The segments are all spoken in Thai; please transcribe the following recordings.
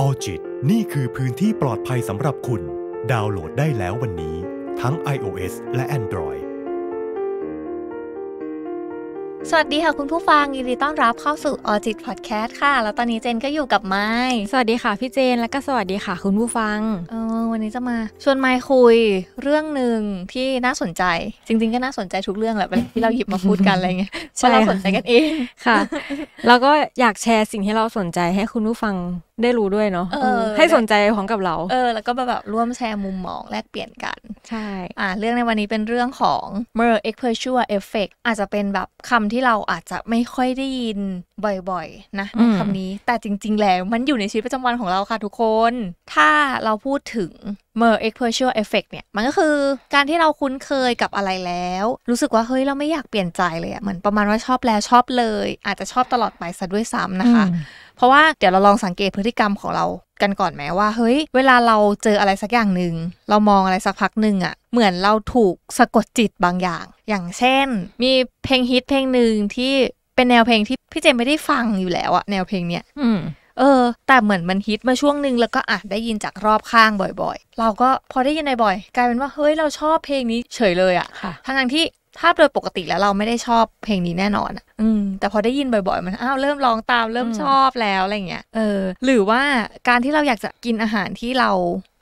ออจิตนี่คือพื้นที่ปลอดภัยสำหรับคุณ ดาวน์โหลดได้แล้ววันนี้ทั้ง iOS และ Android สวัสดีค่ะคุณผู้ฟังยินดีต้อนรับเข้าสู่ออจิตพอดแคสต์ค่ะ แล้วตอนนี้เจนก็อยู่กับไม้ สวัสดีค่ะพี่เจน แล้วก็สวัสดีค่ะคุณผู้ฟัง เออ วันนี้จะมา ชวนไม้คุยเรื่องหนึ่งที่น่าสนใจ จริง ๆ ก็น่าสนใจทุกเรื่องแหละที่เราหยิบมาพูดกันอะไรเงี้ย เพใช่ราะเราสนใจกันเอง ค่ะ แล้วก็อยากแชร์สิ่งที่เราสนใจให้คุณผู้ฟังได้รู้ด้วยเนาะให้สนใจของกับเรา เออ แล้วก็แบบร่วมแชร์มุมมองแลกเปลี่ยนกัน ใช่ อ่าเรื่องในวันนี้เป็นเรื่องของ Mer e x p r t u r e Effect อาจจะเป็นแบบคำที่เราอาจจะไม่ค่อยได้ยินบ่อยๆ นะคำนี้แต่จริงๆ แล้วมันอยู่ในชีวิตประจำวันของเราค่ะทุกคน ถ้าเราพูดถึง Mer e x p r t u r e Effect เนี่ย มันก็คือการที่เราคุ้นเคยกับอะไรแล้ว รู้สึกว่าเฮ้ยเราไม่อยากเปลี่ยนใจเลยอะเหมือนประมาณว่าชอบแล้วชอบเลย อาจจะชอบตลอดไปซะด้วยซ้ำนะคะเพราะว่าเดี๋ยวเราลองสังเกตพฤติกรรมของเรากันก่อนแม้ว่า เฮ้ย เวลาเราเจออะไรสักอย่างหนึ่งเรามองอะไรสักพักหนึ่งอะ่ะเหมือนเราถูกสะกดจิตบางอย่าง อย่างเช่นมีเพลงฮิตเพลงหนึ่งที่เป็นแนวเพลงที่พี่เจมไม่ได้ฟังอยู่แล้วอะแนวเพลงเนี้ยอืม เออ แต่เหมือนมันฮิตมาช่วงหนึ่งแล้วก็อ่ะได้ยินจากรอบข้างบ่อย ๆ เราก็พอได้ยินบ่อยกลายเป็นว่าเฮ้ยเราชอบเพลงนี้เฉยเลยอะะทั้งที่ถ้าโดยปกติแล้วเราไม่ได้ชอบเพลงนี้แน่นอนอืม แต่พอได้ยินบ่อยๆ มัน อ้าว เริ่มลองตาม เริ่มชอบแล้ว อะไรเงี้ย เออ หรือว่าการที่เราอยากจะกินอาหารที่เรา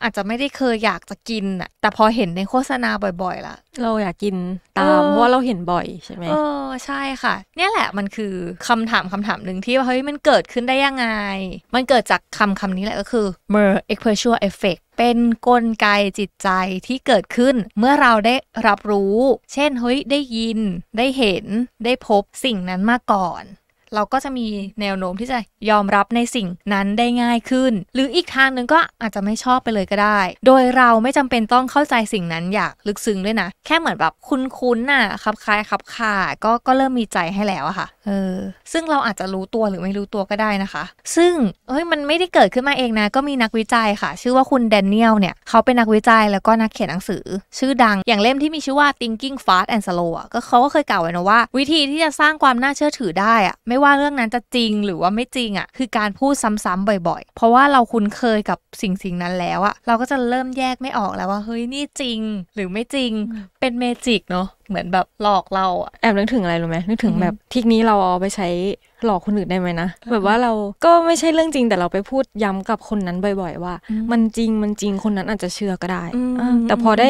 อาจจะไม่ได้เคยอยากจะกินอะแต่พอเห็นในโฆษณาบ่อยๆละเราอยากกินตามเพราะว่าเราเห็นบ่อยใช่ไหมเออใช่ค่ะ เนี่ยแหละมันคือคำถามคำถามหนึ่งที่ว่าเฮ้ยมันเกิดขึ้นได้ยังไง มันเกิดจากคำคำนี้แหละก็คือ mer e x p o s u r e effect เป็นนกลไกจิตใจที่เกิดขึ้นเมื่อเราได้รับรู้ เช่นเฮ้ยได้ยินได้เห็นได้พบสิ่งนั้นมาก่อนเราก็จะมีแนวโน้มที่จะยอมรับในสิ่งนั้นได้ง่ายขึ้น หรืออีกทางหนึ่งก็อาจจะไม่ชอบไปเลยก็ได้ โดยเราไม่จำเป็นต้องเข้าใจสิ่งนั้นอยากลึกซึ้งด้วยนะ แค่เหมือนแบบคุ้นๆน่ะครับคล้ายครับค่ะก็ก็เริ่มมีใจให้แล้วอะค่ะเออซึ่งเราอาจจะรู้ตัวหรือไม่รู้ตัวก็ได้นะคะ ซึ่งเฮ้ยมันไม่ได้เกิดขึ้นมาเองนะก็มีนักวิจัยค่ะ ชื่อว่าคุณแดเนียลเนี่ย เขาเป็นนักวิจัยแล้วก็นักเขียนหนังสือ ชื่อดังอย่างเล่มที่มีชื่อว่า Thinking Fast and Slow ก็เขาก็เคยกล่าวไว้นะว่าวิธีที่จะสร้างความน่าเชื่อถือได้อะไม่ว่าเรื่องนั้นจะจริงหรือว่าไม่จริงอะ่ะ คือการพูดซ้ำๆบ่อยๆ เพราะว่าเราคุ้นเคยกับสิ่งสิ่งนั้นแล้วอะ่ะ เราก็จะเริ่มแยกไม่ออกแล้วว่า เฮ้ยนี่จริงหรือไม่จริงเป็นเมจิกเนาะเหมือนแบบหลอกเราอะแอบนึกถึงอะไรรู้ไหมนึกถึงแบบทิกนี้เราเอาไปใช้หลอกคนอื่นได้ไหมนะแบบว่าเรา ก็ไม่ใช่เรื่องจริงแต่เราไปพูดย้ำกับคนนั้นบ่อย ๆ ว่า มันจริงมันจริงคนนั้นอาจจะเชื่อก็ได้แต่พอได้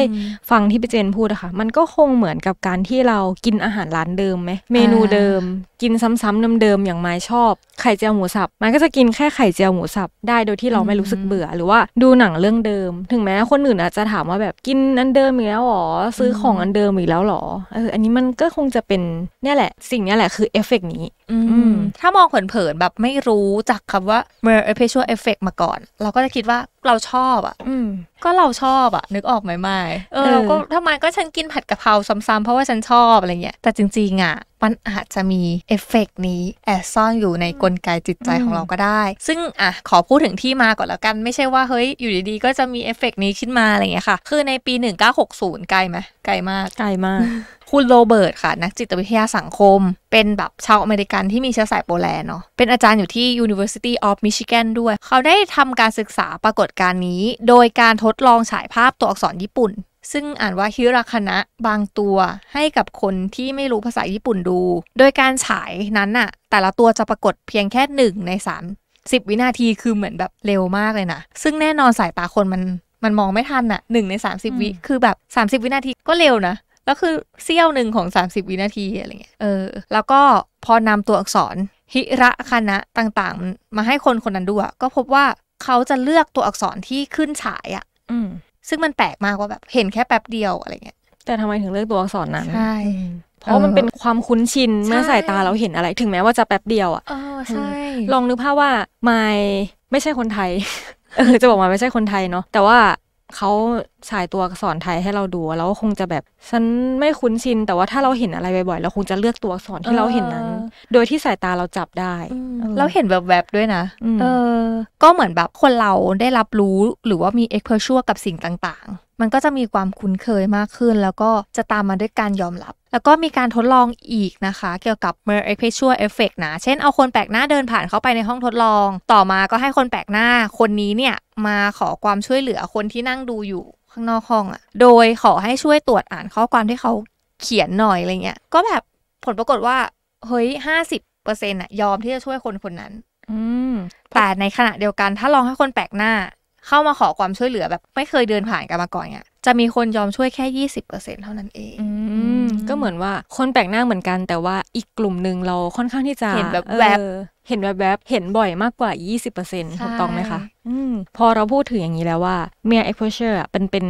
ฟังที่พี่เจนพูดอะค่ะมันก็คงเหมือนกับการที่เรากินอาหารร้านเดิมไหมเมนูเดิม กินซ้ำๆเดิมๆอย่างไม่ชอบข่เจียวหมูสับ มันก็จะกินแค่ไข่เจียวหมูสับ ได้โดยที่เราไม่รู้สึกเบื่อหรือว่าดูหนังเรื่องเดิม ถึงแม้คนอื่นอาจจะถามว่าแบบกินอันเดิมอีกแล้วหรอ ซื้อของอันเดิมอีกแล้วหรอเอออันนี้มันก็คงจะเป็นเนี่ยแหละ สิ่งนี้แหละคือเอฟเฟกนี้ถ้ามองเผินๆแบบไม่รู้จักคำว่า mer perpetual effect มาก่อน เราก็จะคิดว่าเราชอบอ่ะก็เราชอบอ่ะ นึกออกไหมไม่เออเราก็ทำไมก็ฉันกินผัดกะเพราซ้ำๆเพราะว่าฉันชอบอะไรเงี้ย แต่จริงๆ อ่ะมันอาจจะมีเอฟเฟกนี้แอบซ่อนอยู่ในกลไกจิตใจของเราก็ได้ ซึ่งอ่ะ ขอพูดถึงที่มาก่อนแล้วกันไม่ใช่ว่า เฮ้ย อยู่ดีๆ ก็จะมีเอฟเฟกนี้ขึ้นมาอะไรเงี้ยค่ะ คือในปี 1960 ไกลไหมไกลมากไกลมากคุณโรเบิร์ตค่ะ นักจิตวิทยาสังคม เป็นแบบ ชาวอเมริกันที่มีเชื้อสายโปแลนด์เนาะเป็นอาจารย์อยู่ที่ University of Michigan ด้วย เขาได้ทำการศึกษาปรากฏการณ์นี้ โดยการทดลองฉายภาพตัวอักษรญี่ปุ่น ซึ่งอ่านว่าฮิราคณะบางตัวให้กับคนที่ไม่รู้ภาษาญี่ปุ่นดู โดยการฉายนั้นน่ะแต่ละตัวจะปรากฏเพียงแค่หนึ่งในสามสิบวินาทีคือเหมือนแบบเร็วมากเลยนะ ซึ่งแน่นอนสายตาคนมันมันมองไม่ทันอะหนึ่งใน 30 วิคือแบบ 30 วินาทีก็เร็วนะแล้วคือเซี่ยวหนึ่งของ 30 วินาทีอะไรเงี้ย เออ แล้วก็พอนำตัวอักษร ฮิระคนะต่างๆ มาให้คนคนนั้นดูอะก็พบว่าเขาจะเลือกตัวอักษรที่ขึ้นฉายอะอืซึ่งมันแปลกมากว่าแบบเห็นแค่แป๊บเดียวอะไรเงี้ย แต่ทำไมถึงเลือกตัวอักษรนั้น ใช่ เพราะมันเป็นความคุ้นชิน เมื่อสายตาเราเห็นอะไร ถึงแม้ว่าจะแป๊บเดียว อ่ะใช่ลองนึกภาพว่าไม่ไม่ใช่คนไทยเออจะบอกว่าไม่ใช่คนไทยเนาะ แต่ว่าเขาฉายตัวอักษรไทยให้เราดูแล้วคงจะแบบฉันไม่คุ้นชินแต่ว่าถ้าเราเห็นอะไรบ่อยๆเราคงจะเลือกตัวอักษรที่เราเห็นนั้น โดยที่สายตาเราจับได้เราเห็นแบบแบบด้วยนะเออก็เหมือนแบบคนเราได้รับรู้หรือว่ามีเอ็กเพรสชั่วกับสิ่งต่างๆ มันก็จะมีความคุ้นเคยมากขึ้น แล้วก็จะตามมาด้วยการยอมรับ แล้วก็มีการทดลองอีกนะคะ เกี่ยวกับ m e r e x p e c t u a l effect นะ เช่นเอาคนแปลกหน้าเดินผ่านเข้าไปในห้องทดลอง ต่อมาก็ให้คนแปลกหน้าคนนี้เนี่ยมาขอความช่วยเหลือคนที่นั่งดูอยู่ข้างนอกห้องอะ่ะ โดยขอให้ช่วยตรวจอ่านข้อความที่เขา เขียนหน่อยอะไรเงี้ย ก็แบบผลปรากฏว่าเฮ้ยห้าสิบเปอร์เซ็นต์อ่ะยอมที่จะช่วยคนคนนั้น อืมแต่ในขณะเดียวกัน ถ้าลองให้คนแปลกหน้า เข้ามาขอความช่วยเหลือแบบไม่เคยเดินผ่านกันมาก่อนเนี่ยจะมีคนยอมช่วยแค่ยี่สิบเปอร์เซ็นเท่านั้นเองก็เหมือนว่าคนแปลกหน้าเหมือนกันแต่ว่าอีกกลุ่มหนึ่งเราค่อนข้างที่จะเห็นแบบแวบเห็นแวบๆเห็นบ่อยมากกว่า 20%ถูกต้องไหมคะอพอเราพูดถึงอย่างนี้แล้วว่าเมีย e x p o s อร์เป็นเป็น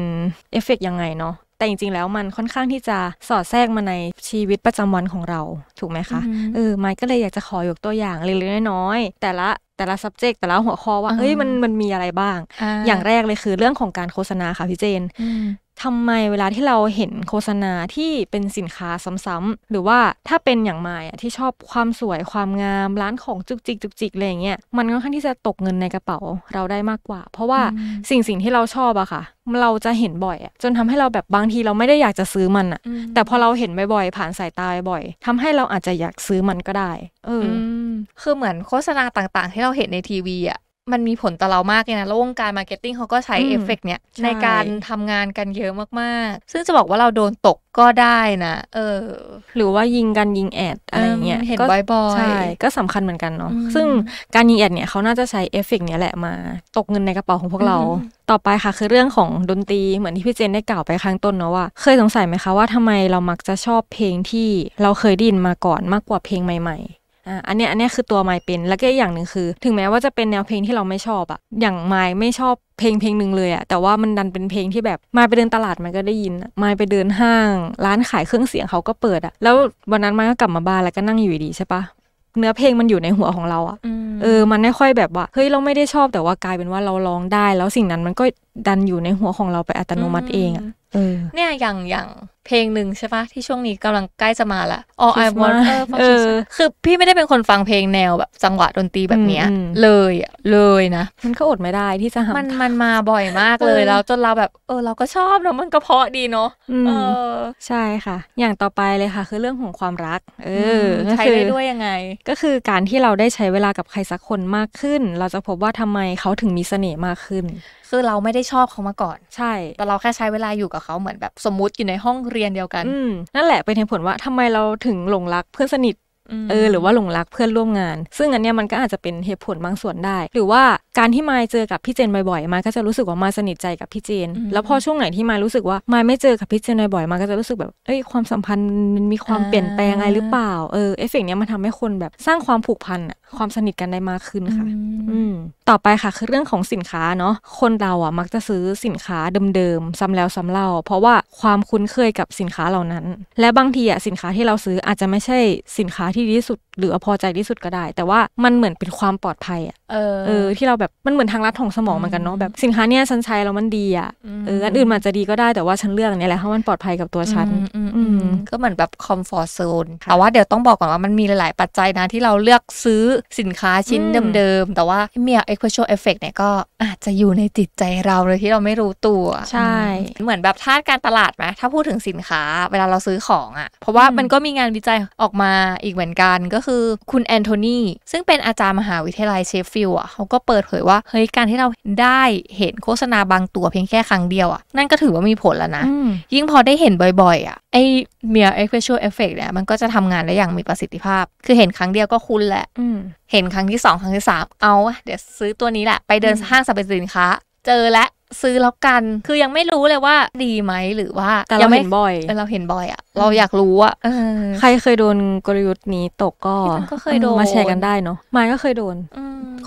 เอฟเฟกยังไงเนาะแต่จริง ๆแล้วมันค่อนข้างที่จะสอดแทรกมาในชีวิตประจำวันของเรา ถูกไหมคะเออไมค์ก็เลยอยากจะขอยกตัวอย่างเล็กๆน้อยๆแต่ละแต่ละ subject แต่ละหัวข้อว่าเอ้ยมันมันมีอะไรบ้าง อย่างแรกเลยคือเรื่องของการโฆษณาค่ะพี่เจนทำไมเวลาที่เราเห็นโฆษณาที่เป็นสินค้าซ้ำๆหรือว่าถ้าเป็นอย่างมายที่ชอบความสวยความงามร้านของจุกจิกจุกจิกอะไรเงี้ยมันค่อนข้างที่จะตกเงินในกระเป๋าเราได้มากกว่า เพราะว่าสิ่งสิ่งที่เราชอบอะค่ะเราจะเห็นบ่อยอะจนทำให้เราแบบบางทีเราไม่ได้อยากจะซื้อมันอะแต่พอเราเห็นบ่อยๆผ่านสายตาบ่อย ทำให้เราอาจจะอยากซื้อมันก็ได้เออคือเหมือนโฆษณาต่างๆ ที่เราเห็นในทีวีอะมันมีผลต่อเรามากเลยนะแล้ววงการมาร์เก็ตติ้งเขาก็ใช้เอฟเฟกเนี้ยในการทำงานกันเยอะมากๆ ซึ่งจะบอกว่าเราโดนตกก็ได้นะ เออ หรือว่ายิงกันยิงแอด อะไรเงี้ย เห็นบ่อยๆใช่ก็สำคัญเหมือนกันเนาะ ซึ่งการยิงแอดเนี่ยเขาน่าจะใช้เอฟเฟกเนี้ยแหละมาตกเงินในกระเป๋าของพวกเรา ต่อไปค่ะคือเรื่องของดนตรีเหมือนที่พี่เจนได้กล่าวไปครั้งต้นเนาะว่าเคยสงสัยไหมคะว่าทำไมเรามักจะชอบเพลงที่เราเคยได้ยินมาก่อนมากกว่าเพลงใหม่ ๆอ่าอันเนี้ยอันเนี้ยคือตัวไมเป็นแล้วก็อย่างหนึ่งคือ ถึงแม้ว่าจะเป็นแนวเพลงที่เราไม่ชอบอะอย่างไมไม่ชอบเพลงเพลงหนึ่งเลยอะแต่ว่ามันดันเป็นเพลงที่แบบไมาไปเดินตลาดมันก็ได้ยินไมาไปเดินห้าง ร้านขายเครื่องเสียงเขาก็เปิดอะแล้ววันนั้นไมัก็กลับมาบ้านแล้วก็นั่งอยู่ดีใช่ปะเนื้อเพลงมันอยู่ในหัวของเราอะเออมันไม่ค่อยแบบว่าเฮ้ยเราไม่ได้ชอบแต่ว่ากลายเป็นว่าเราร้องได้ แล้วสิ่งนั้นมันก็ดันอยู่ในหัวของเราไปอัตโนมัติเองอะเนี่ยอย่างอย่างเพลงหนึ่งใช่ปะที่ช่วงนี้กำลังใกล้จะมาละ All I Want For Christmas คือพี่ไม่ได้เป็นคนฟังเพลงแนวแบบจังหวะดนตรีแบบเนี้ย เลยเลยนะ มันก็อดไม่ได้ที่จะหมันมันมาบ่อยมากเลย แล้วจนเราแบบเออเราก็ชอบเนาะมันก็เพาะดีเนาะใช่ค่ะ อย่างต่อไปเลยค่ะ คือเรื่องของความรัก เออ ใช้ได้ด้วยยังไง ก็คือการที่เราได้ใช้เวลากับใครสักคนมากขึ้น เราจะพบว่าทำไมเขาถึงมีเสน่ห์มากขึ้นือเราไม่ได้ชอบเขามาก่อน ใช่ แต่เราแค่ใช้เวลาอยู่กับเขาเหมือนแบบสมมติอยู่ในห้องเรียนเดียวกัน นั่นแหละเป็นเหตุผลว่าทำไมเราถึงหลงรักเพื่อนสนิทเออหรือว่าหลงรักเพื่อนร่วมงาน ซึ่งอันเนี้ยมันก็อาจจะเป็นเหตุผลบางส่วนได้ หรือว่าการที่มาเจอกับพี่เจนบ่อยๆมาก็จะรู้สึกว่ามาสนิทใจกับพี่เจนแล้วพอช่วงไหนที่มารู้สึกว่ามาไม่เจอกับพี่เจนบ่อยๆมาก็จะรู้สึกแบบเอ้ยความสัมพันธ์มันมีความเปลี่ยนแปลงอะไรหรือเปล่า เออเอฟเฟกเนี้ยมันทำให้คนแบบสร้างความผูกพันอะความสนิทกันได้มากขึ้นค่ะอืมต่อไปค่ะคือเรื่องของสินค้าเนาะคนเราอ่ะมักจะซื้อสินค้าเดิมๆซ้ำแล้วซ้ำเล่าเพราะว่าความคุ้นเคยกับสินค้าเหล่านั้น และบางทีอ่ะสินค้าที่เราซื้ออาจจะไม่ใช่สินค้าที่ดีที่สุดหรือพอใจที่สุดก็ได้ แต่ว่ามันเหมือนเป็นความปลอดภัยอ่ะเออที่เราแบบมันเหมือนทางลัดของสมองเหมือนกันเนาะแบบสินค้าเนี่ยฉันใช้แล้วมันดีอ่ะเอออันอื่นมันจะดีก็ได้แต่ว่าฉันเลือกเนี่ยแหละเพราะมันปลอดภัยกับตัวฉันก็เหมือนแบบคอมฟอร์ทโซนแต่ว่าเดี๋ยวต้องบอกก่อนว่ามันมีหลายๆปัจจัยนะที่เราเลือกซื้อสินค้าชิ้นเดิมๆ แต่ว่าเมียเอ็กซ์เพรสชั่นเอฟเฟกเนี่ยก็อาจจะอยู่ในจิตใจเราเลยที่เราไม่รู้ตัวใช่เหมือนแบบท่าการตลาดไหมถ้าพูดถึงสินค้าเวลาเราซื้อของอ่ะเพราะว่ามันก็มีงานวิจัยออกมาอีกเหมือนกันก็คือคุณแอนโทนีซึ่งเป็นอาจารย์มหาวิทยาลัยเชฟฟิลด์อ่ะเขาก็เปิดเผยว่าเฮ้ยการที่เราได้เห็นโฆษณาบางตัวเพียงแค่ครั้งเดียวอ่ะนั่นก็ถือว่ามีผลแล้วนะ ยิ่งพอได้เห็นบ่อยๆ อ่ะไอเมียเอ็กเพรสชัลเอฟเฟกเนี่ยมันก็จะทำงานได้อย่างมีประสิทธิภาพ คือเห็นครั้งเดียวก็คุ้นแหละเห็นครั้งที่ 2 ครั้งที่ 3 เอาเดี๋ยวซื้อตัวนี้แหละไปเดินห้างสรรพสินค้าเจอแล้วซื้อแล้วกัน คือยังไม่รู้เลยว่า ดีไหมหรือว่า แต่เราเห็นบ่อยเราเห็นบ่อยอะเราอยากรู้อะใครเคยโดนกลยุทธ์นี้ตกก็ก็เคยโดนมาแชร์กันได้เนาะมายก็เคยโดน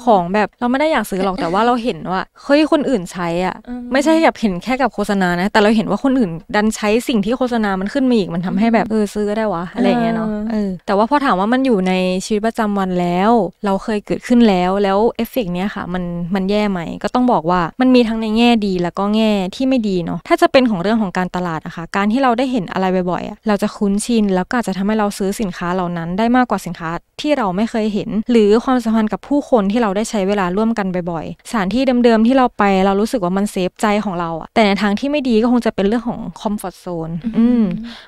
ของแบบเราไม่ได้อยากซื้อหรอกแต่ว่าเราเห็นว่าเฮ้ยคนอื่นใช้อ่ะไม่ใช่แบบเห็นแค่กับโฆษณานะแต่เราเห็นว่าคนอื่น ดันใช้สิ่งที่โฆษณามันขึ้นมาอีกมันทำให้แบบเออซื้อก็ได้วะอะไรเงี้ยเนาะเออแต่ว่าพอถามว่ามันอยู่ในชีวิตประจำวันแล้วเราเคยเกิดขึ้นแล้วแล้วเอฟเฟกเนี้ยค่ะมันมันแย่ไหมก็ต้องบอกว่ามันมีทั้งในแง่ดีแล้วก็แง่ที่ไม่ดีเนาะถ้าจะเป็นของเรื่องของการตลาดนะคะการที่เราได้เห็นอะไรบ่อยๆเราจะคุ้นชินแล้วก็จจะทำให้เราซื้อสินค้าเหล่านั้นได้มากกว่าสินค้าที่เราไม่เคยเห็น หรือความสัมพันธ์กับผู้คนที่เราเราได้ใช้เวลาร่วมกันบ่อยๆ สถานที่เดิมๆ ที่เราไปเรารู้สึกว่ามันเซฟใจของเราอะแต่ในทางที่ไม่ดีก็คงจะเป็นเรื่องของคอมฟอร์ทโซน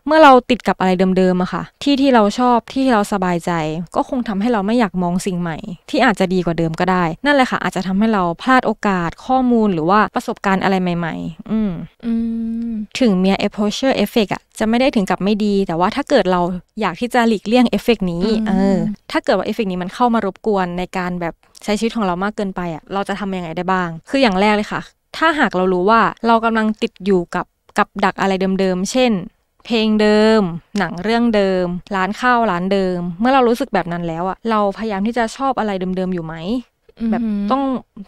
เมื่อเราติดกับอะไรเดิมๆอะค่ะ ที่ที่เราชอบที่เราสบายใจ ก็คงทำให้เราไม่อยากมองสิ่งใหม่ ที่อาจจะดีกว่าเดิมก็ได้ นั่นแหละค่ะอาจจะทำให้เราพลาดโอกาสข้อมูล หรือว่าประสบการณ์อะไรใหม่ๆ อืมอืมถึงเมีย exposure effect อะจะไม่ได้ถึงกับไม่ดี แต่ว่าถ้าเกิดเราอยากที่จะหลีกเลี่ยงเอฟเฟกนี้เออถ้าเกิดว่าเอฟเฟกนี้มันเข้ามารบกวนในการแบบใช้ชีวิตของเรามากเกินไปอะเราจะทำยังไงได้บ้าง คืออย่างแรกเลยค่ะ ถ้าหากเรารู้ว่าเรากำลังติดอยู่กับกับดักอะไรเดิมๆเช่น เพลงเดิม หนังเรื่องเดิม ร้านข้าวร้านเดิม เมื่อเรารู้สึกแบบนั้นแล้วอะเราพยายามที่จะชอบอะไรเดิมๆอยู่ไหมแบบต้อง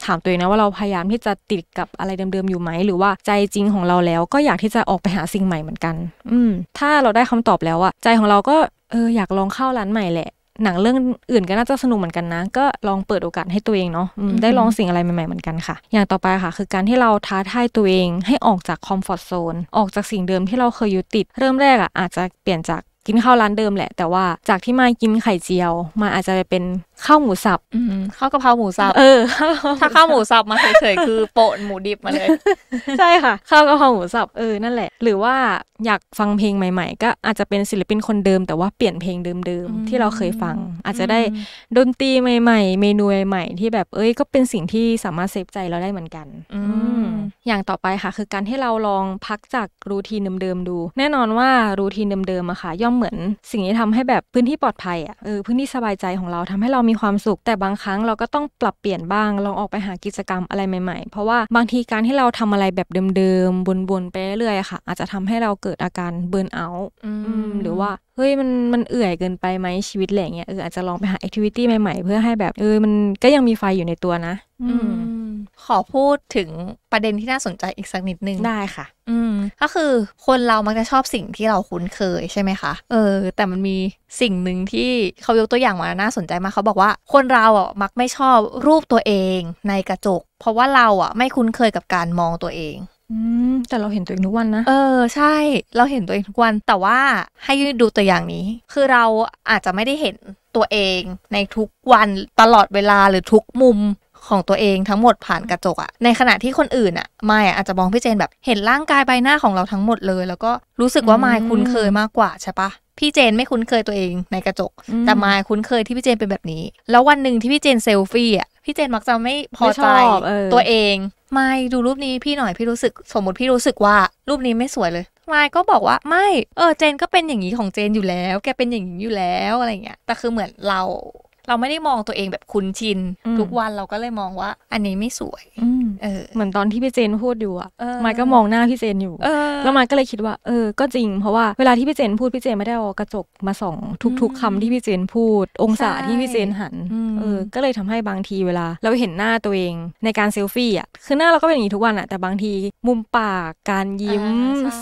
ถามตัวเองนะว่าเราพยายามที่จะติดกับอะไรเดิมๆ อยู่ไหม หรือว่าใจจริงของเราแล้วก็อยากที่จะออกไปหาสิ่งใหม่เหมือนกันอืมถ้าเราได้คำตอบแล้วอะใจของเราก็เอออยากลองเข้าร้านใหม่แหละ หนังเรื่องอื่นก็น่าจะสนุกเหมือนกันนะก็ลองเปิดโอกาสให้ตัวเองเนาะได้ลองสิ่งอะไรใหม่ๆเหมือนกันค่ะอย่างต่อไปค่ะ คือการที่เราท้าทายตัวเองให้ออกจากคอมฟอร์ทโซนออกจากสิ่งเดิมที่เราเคยยึดติดเริ่มแรกอะอาจจะเปลี่ยนจากกินข้าวร้านเดิมแหละ แต่ว่าจากที่มากินไข่เจียว มาอาจจะเป็นข้าวหมูสับข้าวกะเพราหมูสับ เออ ถ้าข้าวหมูสับมาเฉยๆคือโปะหมูดิบมาเลย ใช่ค่ะ ข้าวกะเพราหมูสับ เออ นั่นแหละ หรือว่าอยากฟังเพลงใหม่ ๆ ก็อาจจะเป็นศิลปินคนเดิม แต่ว่าเปลี่ยนเพลงเดิมๆที่เราเคยฟัง อาจจะได้ดนตรีใหม่ ๆ เมนูใหม่ๆที่แบบเอ้ยก็เป็นสิ่งที่สามารถเซฟใจเราได้เหมือนกัน อือย่างต่อไปค่ะ คือการให้เราลองพักจากรูทีนเดิมๆดู แน่นอนว่ารูทีนเดิมๆอะค่ะ ย่อมเหมือน สิ่งที่ทำให้แบบพื้นที่ปลอดภัยอะเออพื้นที่สบายใจของเราทำให้เรามีมีความสุข แต่บางครั้งเราก็ต้องปรับเปลี่ยนบ้าง ลองออกไปหากิจกรรมอะไรใหม่ๆ เพราะว่าบางทีการที่เราทำอะไรแบบเดิมๆบนๆไปเรื่อยๆค่ะ อาจจะทำให้เราเกิดอาการเบิร์นเอาท์หรือว่า เฮ้ยมันมันเอื่อยเกินไปไหมชีวิตแหล่งเนี้ยเอออาจจะลองไปหาแอคทิวิตี้ใหม่ๆ เพื่อให้แบบเออมันก็ยังมีไฟอยู่ในตัวนะ อืขอพูดถึงประเด็นที่น่าสนใจอีกสักนิดนึง ได้ค่ะ อืมก็คือคนเรามักจะชอบสิ่งที่เราคุ้นเคยใช่ไหมคะ เออ แต่มันมีสิ่งหนึ่งที่เขายกตัวอย่างมาน่าสนใจมากเขาบอกว่า คนเราอ่ะมักไม่ชอบรูปตัวเองในกระจก เพราะว่าเราอ่ะไม่คุ้นเคยกับการมองตัวเองแต่เราเห็นตัวเองทุกวันนะเออใช่เราเห็นตัวเองทุกวันแต่ว่าให้ดูตัวอย่างนี้ คือเราอาจจะไม่ได้เห็นตัวเอง ในทุกวันตลอดเวลาหรือทุกมุมของตัวเองทั้งหมดผ่านกระจกอะในขณะที่คนอื่นอะไม่อาจจะมองพี่เจนแบบ เห็นร่างกายใบหน้าของเราทั้งหมดเลย แล้วก็รู้สึกว่าไมคุ้นเคยมากกว่าใช่ปะพี่เจนไม่คุ้นเคยตัวเองในกระจก แต่ไมคุ้นเคยที่พี่เจนเป็นแบบนี้ แล้ววันหนึ่งที่พี่เจนเซลฟี่อะพี่เจนมักจะไม่พอใจตัวเองไม่ดูรูปนี้พี่หน่อยพี่รู้สึก สมมติพี่รู้สึกว่ารูปนี้ไม่สวยเลย มายก็บอกว่าไม่ เออเจนก็เป็นอย่างนี้ของเจนอยู่แล้ว แกเป็นอย่างนี้อยู่แล้วอะไรเงี้ย แต่คือเหมือนเราเราไม่ได้มองตัวเองแบบคุ้นชิน ทุกวันเราก็เลยมองว่าอันนี้ไม่สวยเหมือนตอนที่พี่เจนพูดอยู่อะมายก็มองหน้าพี่เจนอยู่ แล้วมายก็เลยคิดว่าเออ ก็จริงเพราะว่าเวลาที่พี่เจนพูดพี่เจนไม่ได้เอากระจกมาส่องทุกๆคำที่พี่เจนพูด องศาที่พี่เจนหันเออก็เลยทำให้บางทีเวลาเราเห็นหน้าตัวเองในการเซลฟี่อะคือหน้าเราก็เป็นอย่างนี้ทุกวันอะแต่ บางทีมุมปาก การยิ้ม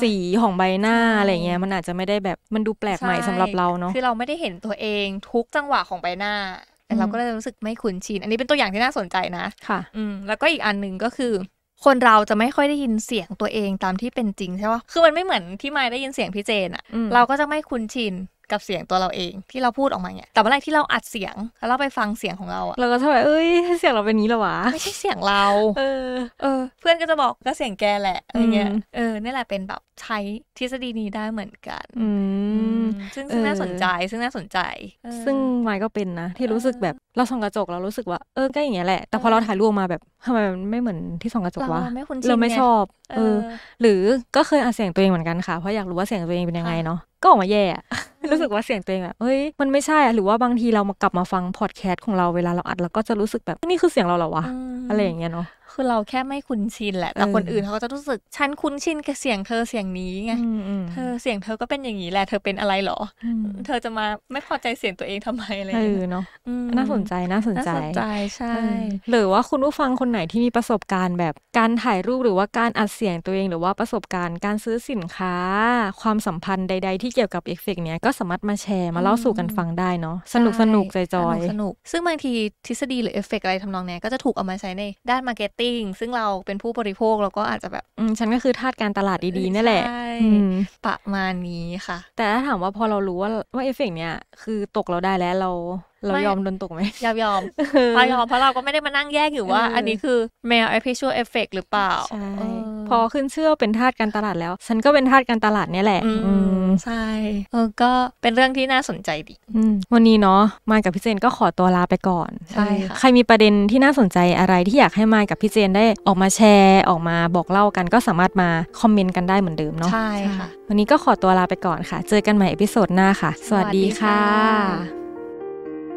สีของใบหน้าอะไรเงี้ย มันอาจจะไม่ได้แบบมันดูแปลกใหม่สำหรับเราเนาะคือเราไม่ได้เห็นตัวเองทุกจังหวะของใบหน้าเราก็เลยรู้สึกไม่คุ้นชิน อันนี้เป็นตัวอย่างที่น่าสนใจนะ ค่ะ อืม แล้วก็อีกอันหนึ่งก็คือ คนเราจะไม่ค่อยได้ยินเสียงตัวเองตามที่เป็นจริงใช่ไหมคือมันไม่เหมือนที่ไม่ได้ยินเสียงพี่เจนอะ เราก็จะไม่คุ้นชินกับเสียงตัวเราเองที่เราพูดออกมาเนี่ยแต่เมื่อไรที่เราอัดเสียงแล้วเราไปฟังเสียงของเราอะเราก็จะแบบ เอ้ย เสียงเราเป็นนี้หรอวะ ไม่ใช่เสียงเรา เออ เออ เพื่อนก็จะบอกก็เสียงแกแหละ อะไรเงี้ย เออนี่แหละเป็นแบบใช้ทฤษฎีนี้ได้เหมือนกันซึ่งน่าสนใจซึ่งน่าสนใจ ซึ่งไมก็เป็นนะที่รู้สึกแบบเราส่องกระจกเรารู้สึกว่าเออก็อย่างเงี้ยแหละแต่พอเราถ่ายรูปมาแบบทำไมมันไม่เหมือนที่ส่องกระจกวะเราไม่ชอบเออหรือก็เคยอ่านเสียงตัวเองเหมือนกันค่ะเพราะอยากรู้ว่าเสียงตัวเองเป็นยังไงเนาะก็ออกมาแย่รู้สึกว่าเสียงตัวเองแบบเฮ้ยมันไม่ใช่อะหรือว่าบางทีเรามากลับมาฟังพอดแคสต์ของเราเวลาเราอัดเราก็จะรู้สึกแบบนี่คือเสียงเราเหรอวะอะไรอย่างเงี้ยเนาะคือเราแค่ไม่คุ้นชินแหละ แต่คนอื่นเขาก็จะรู้สึก ฉันคุ้นชินกับเสียงเธอเสียงนี้ไง เธอเสียงเธอก็เป็นอย่างนี้แหละเธอเป็นอะไรหรอ เธอจะมาไม่พอใจเสียงตัวเองทำไมอะไรอย่างเงี้ยเนาะ น่าสนใจน่าสนใจน่าสนใจใช่หรือว่าคุณผู้ฟังคนไหนที่มีประสบการณ์แบบการถ่ายรูปหรือว่าการอัดเสียงตัวเองหรือว่าประสบการณ์ การซื้อสินค้า ความสัมพันธ์ใด ๆที่เกี่ยวกับเอฟเฟกเนี้ยก็สามารถมาแชร์มาเล่าสู่กันฟังได้เนาะ สนุกสนุกใจจอยสนุก ซึ่งบางทีทฤษฎีหรือเอฟเฟกอะไรทำนองเนี้ยก็จะถูกเอามาใช้ในด้านมาร์เก็ตติ้งซึ่งเราเป็นผู้บริโภคเราก็อาจจะแบบฉันก็คือทาสการตลาดดีๆนั่นแหละประมาณนี้ค่ะ แต่ถ้าถามว่าพอเรารู้ว่าว่าเอฟเฟกเนี้ยคือตกเราได้แล้วเราเรายอมโดนตกไหมยอมยอมเรายอม เพราะเราก็ไม่ได้มานั่งแยกอยู่ว่า อันนี้คือแมวไอพิชัวเอฟเฟกหรือเปล่าใช่พอขึ้นเชื่อเป็นทาสการตลาดแล้ว ฉันก็เป็นทาสการตลาดเนี่ยแหละอใช่เออก็เป็นเรื่องที่น่าสนใจดีวันนี้เนาะมากับพี่เจนก็ขอตัวลาไปก่อน ใช่ค่ะ ใครมีประเด็นที่น่าสนใจอะไรที่อยากให้มากับพี่เจนได้ออกมาแชร์ ออกมาบอกเล่ากันก็สามารถมาคอมเมนต์กันได้เหมือนเดิมเนาะ ใช่ค่ะ วันนี้ก็ขอตัวลาไปก่อนค่ะ เจอกันใหม่เอพิโซดหน้าค่ะสวัสดีค่ะ